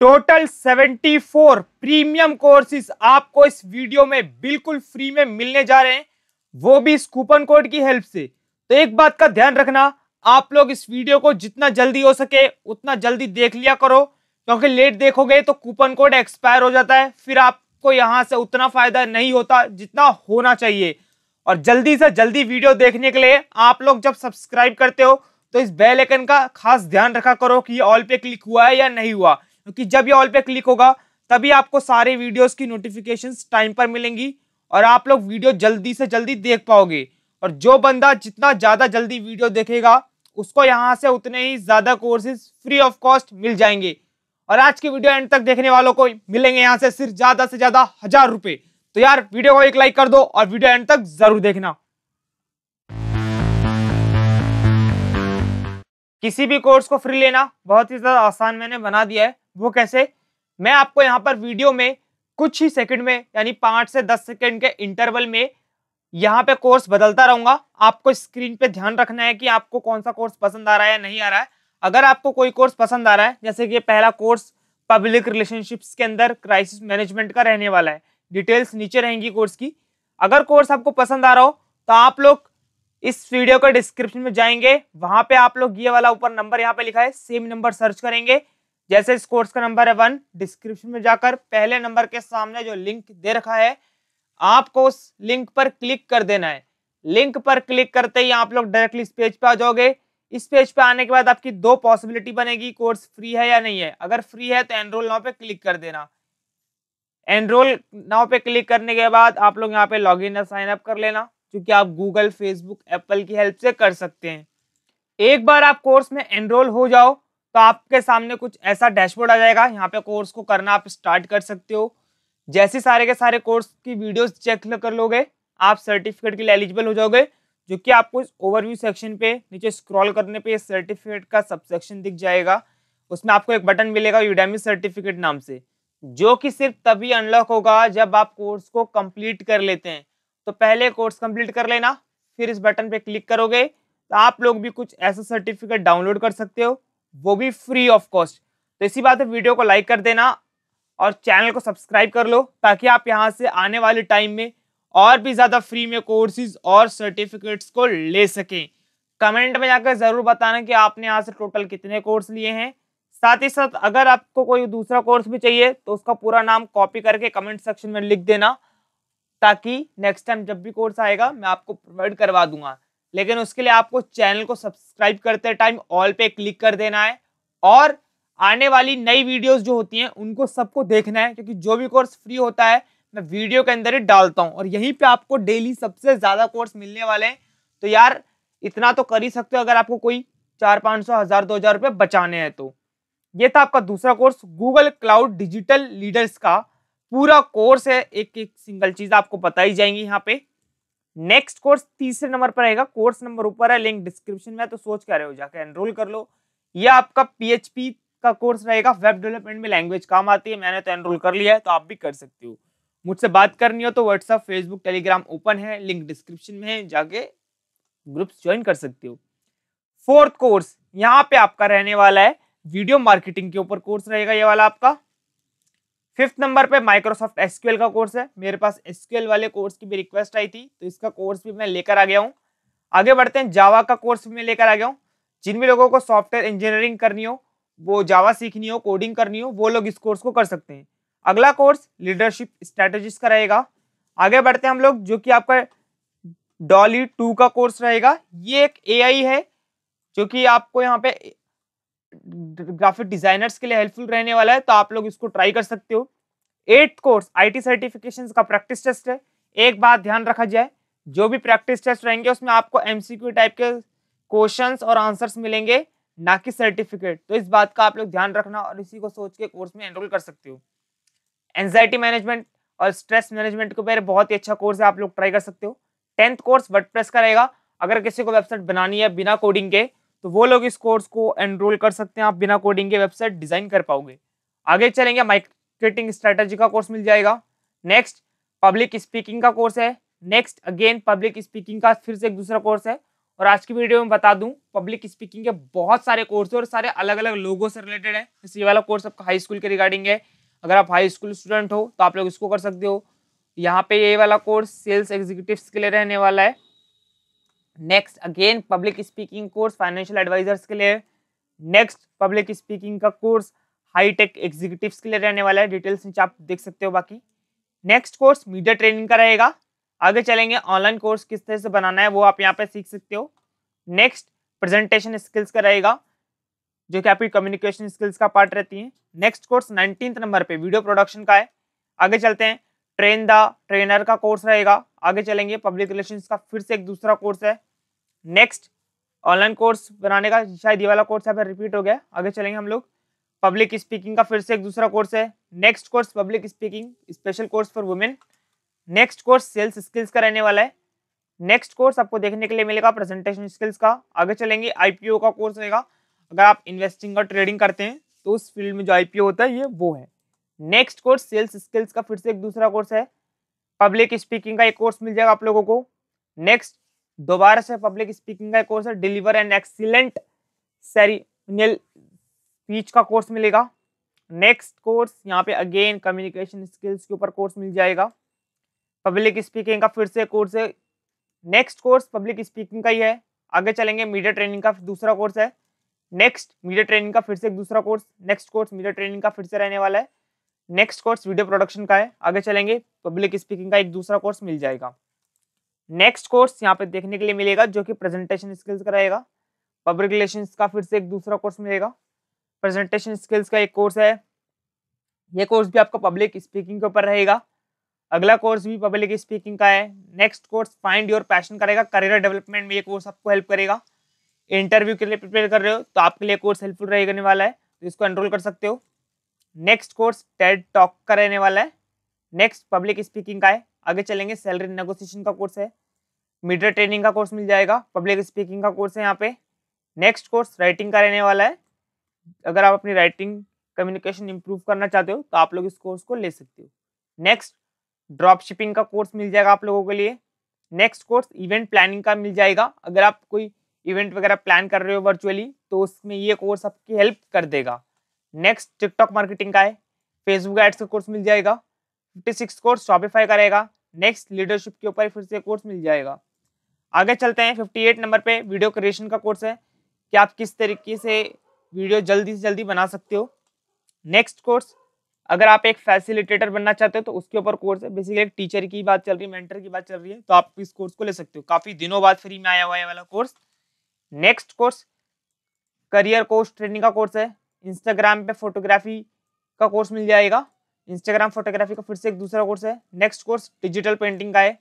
total 74 premium courses आपको इस video में बिल्कुल फ्री में मिलने जा रहे हैं वो भी इस कूपन कोड की हेल्प से तो एक बात का ध्यान रखना आप लोग इस वीडियो को जितना जल्दी हो सके उतना जल्दी देख लिया करो क्योंकि लेट देखोगे तो कूपन कोड एक्सपायर हो जाता है फिर आपको यहाँ से उतना फायदा नहीं होता जितना होना चाहिए और जल्दी से जल्दी वीडियो देखने के लिए आप लोग जब सब्सक्राइब करते हो तो इस बेल आइकन का खास ध्यान रखा करो कि ऑल पे क्लिक हुआ है या नहीं हुआ क्योंकि जब ये ऑल पे क्लिक होगा तभी आपको सारे वीडियोस की नोटिफिकेशन टाइम पर मिलेंगी और आप लोग वीडियो जल्दी से जल्दी देख पाओगे और जो बंदा जितना ज़्यादा जल्दी वीडियो देखेगा उसको यहाँ से उतने ही ज़्यादा कोर्सेज फ्री ऑफ कॉस्ट मिल जाएंगे और आज की वीडियो एंड तक देखने वालों को मिलेंगे यहाँ से सिर्फ ज़्यादा से ज़्यादा हज़ार रुपये तो यार वीडियो को एक लाइक कर दो और वीडियो एंड तक ज़रूर देखना किसी भी कोर्स को फ्री लेना बहुत ही ज़्यादा आसान मैंने बना दिया है वो कैसे मैं आपको यहाँ पर वीडियो में कुछ ही सेकंड में यानी पाँच से दस सेकंड के इंटरवल में यहाँ पे कोर्स बदलता रहूंगा आपको स्क्रीन पे ध्यान रखना है कि आपको कौन सा कोर्स पसंद आ रहा है या नहीं आ रहा है अगर आपको कोई कोर्स पसंद आ रहा है जैसे कि पहला कोर्स पब्लिक रिलेशनशिप्स के अंदर क्राइसिस मैनेजमेंट का रहने वाला है डिटेल्स नीचे रहेंगी कोर्स की अगर कोर्स आपको पसंद आ रहा हो तो आप लोग इस वीडियो का डिस्क्रिप्शन में जाएंगे वहां पे आप लोग ये वाला ऊपर नंबर यहाँ पे लिखा है सेम नंबर सर्च करेंगे जैसे इस कोर्स का नंबर है वन डिस्क्रिप्शन में जाकर पहले नंबर के सामने जो लिंक दे रखा है आपको उस लिंक पर क्लिक कर देना है लिंक पर क्लिक करते ही आप लोग डायरेक्टली इस पेज पे आ जाओगे इस पेज पे आने के बाद आपकी दो पॉसिबिलिटी बनेगी कोर्स फ्री है या नहीं है अगर फ्री है तो एनरोल नाउ पे क्लिक कर देना एनरोल नाउ पे क्लिक करने के बाद आप लोग यहाँ पे लॉग इन या साइन अप कर लेना क्योंकि आप गूगल फेसबुक एप्पल की हेल्प से कर सकते हैं एक बार आप कोर्स में एनरोल हो जाओ तो आपके सामने कुछ ऐसा डैशबोर्ड आ जाएगा यहाँ पे कोर्स को करना आप स्टार्ट कर सकते हो जैसे सारे के सारे कोर्स की वीडियोस चेक कर लोगे आप सर्टिफिकेट के लिए एलिजिबल हो जाओगे जो कि आपको इस ओवरव्यू सेक्शन पे नीचे स्क्रॉल करने पे सर्टिफिकेट का सबसेक्शन दिख जाएगा उसमें आपको एक बटन मिलेगा यूडेमी सर्टिफिकेट नाम से जो कि सिर्फ तभी अनलॉक होगा जब आप कोर्स को कंप्लीट कर लेते हैं तो पहले कोर्स कंप्लीट कर लेना फिर इस बटन पे क्लिक करोगे तो आप लोग भी कुछ ऐसा सर्टिफिकेट डाउनलोड कर सकते हो वो भी फ्री ऑफ कॉस्ट तो इसी बात है वीडियो को लाइक कर देना और चैनल को सब्सक्राइब कर लो ताकि आप यहाँ से आने वाले टाइम में और भी ज़्यादा फ्री में कोर्सेज और सर्टिफिकेट्स को ले सकें कमेंट में जाकर ज़रूर बताना कि आपने यहाँ से टोटल कितने कोर्स लिए हैं साथ ही साथ अगर आपको कोई दूसरा कोर्स भी चाहिए तो उसका पूरा नाम कॉपी करके कमेंट सेक्शन में लिख देना ताकि नेक्स्ट टाइम जब भी कोर्स आएगा मैं आपको प्रोवाइड करवा दूंगा लेकिन उसके लिए आपको चैनल को सब्सक्राइब करते टाइम ऑल पे क्लिक कर देना है और आने वाली नई वीडियोस जो होती हैं उनको सबको देखना है क्योंकि जो भी कोर्स फ्री होता है मैं वीडियो के अंदर ही डालता हूँ और यहीं पे आपको डेली सबसे ज़्यादा कोर्स मिलने वाले हैं तो यार इतना तो कर ही सकते हो अगर आपको कोई चार पाँच सौ हज़ार दो हज़ार रुपये बचाने हैं तो ये था आपका दूसरा course Google cloud digital leaders का पूरा कोर्स है एक एक सिंगल चीज़ आपको बताई जाएंगी यहाँ पे नेक्स्ट कोर्स तीसरे नंबर पर आएगा कोर्स नंबर ऊपर है लिंक डिस्क्रिप्शन में तो सोच कर रहे हो जाकर एनरोल कर लो या आपका पीएचपी का कोर्स रहेगा वेब डेवलपमेंट में लैंग्वेज काम आती है मैंने तो एनरोल कर लिया है तो आप भी कर सकते हो मुझसे बात करनी हो तो व्हाट्सअप फेसबुक टेलीग्राम ओपन है लिंक डिस्क्रिप्शन में है जाके ग्रुप्स ज्वाइन कर सकते हो फोर्थ कोर्स यहाँ पे आपका रहने वाला है वीडियो मार्केटिंग के ऊपर कोर्स रहेगा ये वाला आपका फिफ्थ नंबर पे माइक्रोसॉफ्ट एसक्यूएल का कोर्स है मेरे पास एसक्यूएल वाले कोर्स की भी रिक्वेस्ट आई थी तो इसका कोर्स भी मैं लेकर आ गया हूँ आगे बढ़ते हैं जावा का कोर्स भी मैं लेकर आ गया हूँ जिन भी लोगों को सॉफ्टवेयर इंजीनियरिंग करनी हो वो जावा सीखनी हो कोडिंग करनी हो वो लोग इस कोर्स को कर सकते हैं अगला कोर्स लीडरशिप स्ट्रेटेजिस्ट का रहेगा आगे बढ़ते हैं हम लोग जो कि आपका डॉली टू का कोर्स रहेगा ये एक ए है जो कि आपको यहाँ पे ग्राफिक डिजाइनर्स के लिए हेल्पफुल रहने वाला है तो आप लोग इसको ट्राई कर सकते हो एट कोर्स आईटी सर्टिफिकेशन का प्रैक्टिस टेस्ट है एक बात ध्यान रखा जाए जो भी प्रैक्टिस टेस्ट रहेंगे उसमें आपको एमसीक्यू टाइप के क्वेश्चन और आंसर्स मिलेंगे ना कि सर्टिफिकेट तो इस बात का आप लोग ध्यान रखना और इसी को सोच के कोर्स में एनरोल कर सकते हो एनजाइटी मैनेजमेंट और स्ट्रेस मैनेजमेंट के ऊपर बहुत ही अच्छा कोर्स है आप लोग ट्राई कर सकते हो टेंथ कोर्स प्रेस का रहेगा अगर किसी को वेबसाइट बनानी है बिना कोडिंग के तो वो लोग इस कोर्स को एनरोल कर सकते हैं आप बिना कोडिंग के वेबसाइट डिजाइन कर पाओगे आगे चलेंगे मार्केटिंग स्ट्रेटेजी का कोर्स मिल जाएगा नेक्स्ट पब्लिक स्पीकिंग का कोर्स है नेक्स्ट अगेन पब्लिक स्पीकिंग का फिर से एक दूसरा कोर्स है और आज की वीडियो में बता दूं पब्लिक स्पीकिंग के बहुत सारे कोर्स और सारे अलग अलग लोगों से रिलेटेड है जैसे ये वाला कोर्स आपका हाई स्कूल के रिगार्डिंग है अगर आप हाई स्कूल स्टूडेंट हो तो आप लोग इसको कर सकते हो यहाँ पे ये वाला कोर्स सेल्स एग्जीक्यूटिव के लिए रहने वाला है next again public speaking course financial advisers के लिए नेक्स्ट पब्लिक स्पीकिंग का कोर्स हाईटेक एग्जीक्यूटिव के लिए रहने वाला है डिटेल्स नीचे आप देख सकते हो बाकी नेक्स्ट कोर्स मीडिया ट्रेनिंग का रहेगा आगे चलेंगे ऑनलाइन कोर्स किस तरह से बनाना है वो आप यहाँ पे सीख सकते हो नेक्स्ट प्रेजेंटेशन स्किल्स का रहेगा जो कि आपकी कम्युनिकेशन स्किल्स का पार्ट रहती है नेक्स्ट कोर्स नाइनटीन नंबर पे वीडियो प्रोडक्शन का है आगे चलते हैं ट्रेन द ट्रेनर का कोर्स रहेगा आगे चलेंगे पब्लिक रिलेशन का फिर से एक दूसरा कोर्स है नेक्स्ट ऑनलाइन कोर्स बनाने का शायद ये वाला कोर्स है रिपीट हो गया आगे चलेंगे हम लोग पब्लिक स्पीकिंग का फिर से एक दूसरा कोर्स है next course public speaking special course for women next course sales skills का रहने वाला है नेक्स्ट कोर्स आपको देखने के लिए मिलेगा प्रेजेंटेशन स्किल्स का आगे चलेंगे आईपीओ का कोर्स रहेगा अगर आप इन्वेस्टिंग और ट्रेडिंग करते हैं तो उस फील्ड में जो आईपीओ होता है ये वो है नेक्स्ट कोर्स सेल्स स्किल्स का फिर से एक दूसरा कोर्स है पब्लिक स्पीकिंग का एक कोर्स मिल जाएगा आप लोगों को नेक्स्ट दोबारा से पब्लिक स्पीकिंग का कोर्स है deliver and excellent ceremonial speech का कोर्स मिलेगा नेक्स्ट कोर्स यहाँ पे अगेन कम्युनिकेशन स्किल्स के ऊपर कोर्स मिल जाएगा पब्लिक स्पीकिंग का फिर से कोर्स है नेक्स्ट कोर्स पब्लिक स्पीकिंग का ही है आगे चलेंगे मीडिया ट्रेनिंग का दूसरा कोर्स है नेक्स्ट मीडिया ट्रेनिंग का फिर से एक दूसरा course next course media training का फिर से रहने वाला है नेक्स्ट कोर्स वीडियो प्रोडक्शन का है आगे चलेंगे पब्लिक स्पीकिंग का एक दूसरा कोर्स मिल जाएगा नेक्स्ट कोर्स यहाँ पे देखने के लिए मिलेगा जो कि प्रेजेंटेशन स्किल्स का रहेगा पब्लिक रिलेशन का फिर से एक दूसरा कोर्स मिलेगा प्रेजेंटेशन स्किल्स का एक कोर्स है ये कोर्स भी आपका पब्लिक स्पीकिंग के ऊपर रहेगा अगला कोर्स भी पब्लिक स्पीकिंग का है next course find your passion करेगा करियर डेवलपमेंट में ये कोर्स आपको हेल्प करेगा इंटरव्यू के लिए प्रिपेयर कर रहे हो तो आपके लिए कोर्स हेल्पफुल रहने वाला है तो इसको एनरोल कर सकते हो नेक्स्ट कोर्स टेड टॉक का रहने वाला है नेक्स्ट पब्लिक स्पीकिंग का है आगे चलेंगे सैलरी नेगोशिएशन का कोर्स है मीडिया ट्रेनिंग का कोर्स मिल जाएगा पब्लिक स्पीकिंग का कोर्स है यहाँ पे नेक्स्ट कोर्स राइटिंग का रहने वाला है अगर आप अपनी राइटिंग कम्युनिकेशन इंप्रूव करना चाहते हो तो आप लोग इस कोर्स को ले सकते हो नेक्स्ट ड्रॉप शिपिंग का कोर्स मिल जाएगा आप लोगों के लिए नेक्स्ट कोर्स इवेंट प्लानिंग का मिल जाएगा अगर आप कोई इवेंट वगैरह प्लान कर रहे हो वर्चुअली तो उसमें ये कोर्स आपकी हेल्प कर देगा नेक्स्ट टिकटॉक मार्केटिंग का है फेसबुक एड्स का कोर्स मिल जाएगा फिफ्टी सिक्स कोर्स शॉपिफाई का रहेगा नेक्स्ट लीडरशिप के ऊपर फिर से कोर्स मिल जाएगा आगे चलते हैं 58 नंबर पे वीडियो क्रिएशन का कोर्स है कि आप किस तरीके से वीडियो जल्दी से जल्दी बना सकते हो नेक्स्ट कोर्स अगर आप एक फैसिलिटेटर बनना चाहते हो तो उसके ऊपर कोर्स है बेसिकली एक टीचर की बात चल रही है मेंटर की बात चल रही है तो आप इस कोर्स को ले सकते हो काफ़ी दिनों बाद फ्री में आया हुआ है वाला course next course career course training का कोर्स है इंस्टाग्राम पे फोटोग्राफी का कोर्स मिल जाएगा इंस्टाग्राम फोटोग्राफी का फिर से एक दूसरा कोर्स है नेक्स्ट कोर्स डिजिटल पेंटिंग का है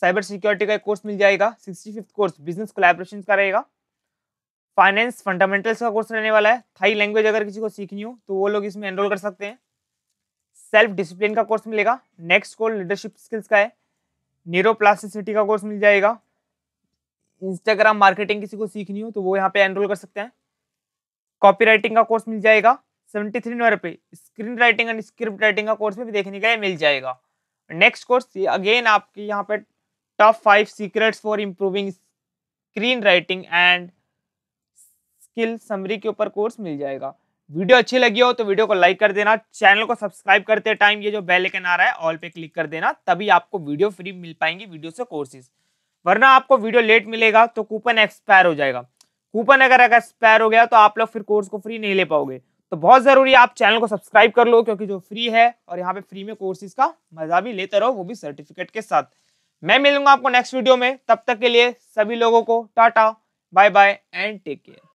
साइबर सिक्योरिटी का एक कोर्स मिल जाएगा sixty fifth course business collaboration का रहेगा फाइनेंस फंडामेंटल्स का कोर्स रहने वाला है थाई लैंग्वेज अगर किसी को सीखनी हो तो वो लोग इसमें एनरोल कर सकते हैं सेल्फ डिसिप्लिन का कोर्स मिलेगा नेक्स्ट कोर्स लीडरशिप स्किल्स का है न्यूरोप्लास्टिसिटी का कोर्स मिल जाएगा इंस्टाग्राम मार्केटिंग किसी को सीखनी हो तो वो यहाँ पे एनरोल कर सकते हैं राइटिंग का कोर्स मिल जाएगा सेवेंटी थ्री नंबर पे screen writing and script writing का कोर्स भी देखने के लिए मिल जाएगा नेक्स्ट कोर्स अगेन आपके यहाँ पे top five secrets for improving screen writing and skill summary के ऊपर कोर्स मिल जाएगा वीडियो अच्छी लगी हो तो वीडियो को लाइक कर देना चैनल को सब्सक्राइब करते टाइम ये जो बेल आइकन आ रहा है ऑल पे क्लिक कर देना तभी आपको वीडियो फ्री मिल पाएंगी वीडियो से कोर्सेज वरना आपको वीडियो लेट मिलेगा तो कूपन एक्सपायर हो जाएगा कूपन अगर एक्सपायर हो गया तो आप लोग फिर कोर्स को फ्री नहीं ले पाओगे तो बहुत ज़रूरी है आप चैनल को सब्सक्राइब कर लो क्योंकि जो फ्री है और यहाँ पे फ्री में कोर्सेज का मज़ा भी लेते रहो वो भी सर्टिफिकेट के साथ मैं मिलूंगा आपको नेक्स्ट वीडियो में तब तक के लिए सभी लोगों को ta-ta bye bye and take care